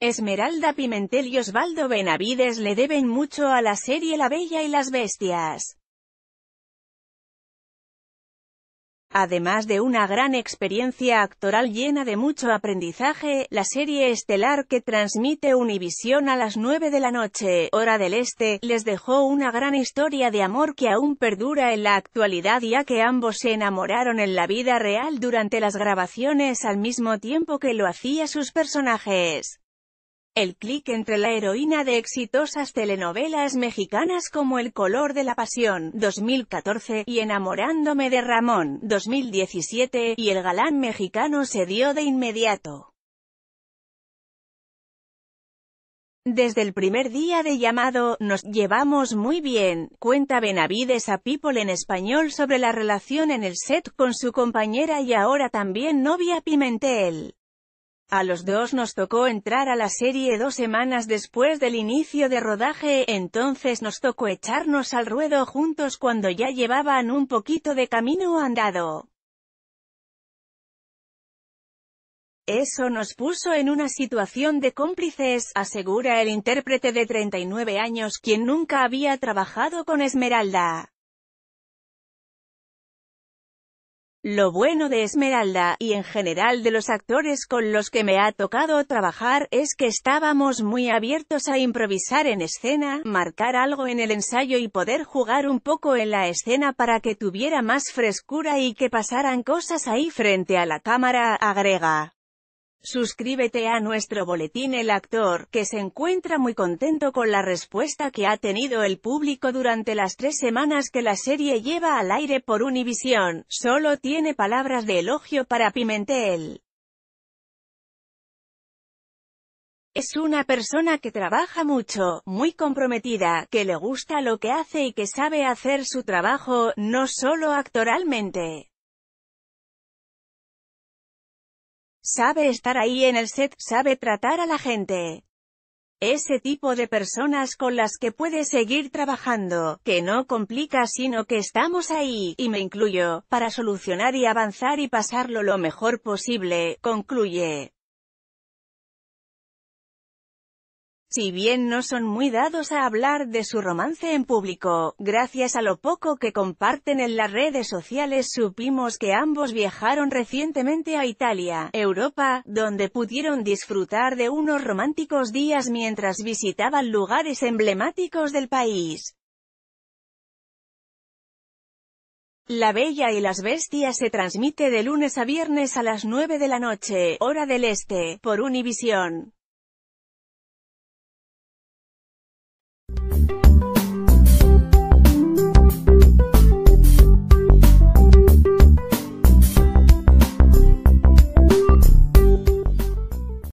Esmeralda Pimentel y Osvaldo Benavides le deben mucho a la serie La Bella y las Bestias. Además de una gran experiencia actoral llena de mucho aprendizaje, la serie estelar que transmite Univision a las 9 de la noche, hora del este, les dejó una gran historia de amor que aún perdura en la actualidad ya que ambos se enamoraron en la vida real durante las grabaciones al mismo tiempo que lo hacía sus personajes. El clic entre la heroína de exitosas telenovelas mexicanas como El color de la pasión, 2014, y Enamorándome de Ramón, 2017, y El galán mexicano se dio de inmediato. Desde el primer día de llamado, nos llevamos muy bien, cuenta Benavides a People en español sobre la relación en el set con su compañera y ahora también novia Pimentel. A los dos nos tocó entrar a la serie dos semanas después del inicio de rodaje, entonces nos tocó echarnos al ruedo juntos cuando ya llevaban un poquito de camino andado. Eso nos puso en una situación de cómplices, asegura el intérprete de 39 años quien nunca había trabajado con Esmeralda. Lo bueno de Esmeralda, y en general de los actores con los que me ha tocado trabajar, es que estábamos muy abiertos a improvisar en escena, marcar algo en el ensayo y poder jugar un poco en la escena para que tuviera más frescura y que pasaran cosas ahí frente a la cámara, agrega. Suscríbete a nuestro boletín El actor, que se encuentra muy contento con la respuesta que ha tenido el público durante las tres semanas que la serie lleva al aire por Univision, solo tiene palabras de elogio para Pimentel. Es una persona que trabaja mucho, muy comprometida, que le gusta lo que hace y que sabe hacer su trabajo, no solo actoralmente. Sabe estar ahí en el set, sabe tratar a la gente. Ese tipo de personas con las que puedes seguir trabajando, que no complica sino que estamos ahí, y me incluyo, para solucionar y avanzar y pasarlo lo mejor posible, concluye. Si bien no son muy dados a hablar de su romance en público, gracias a lo poco que comparten en las redes sociales supimos que ambos viajaron recientemente a Italia, Europa, donde pudieron disfrutar de unos románticos días mientras visitaban lugares emblemáticos del país. La Bella y las Bestias se transmite de lunes a viernes a las 9 de la noche, hora del este, por Univisión.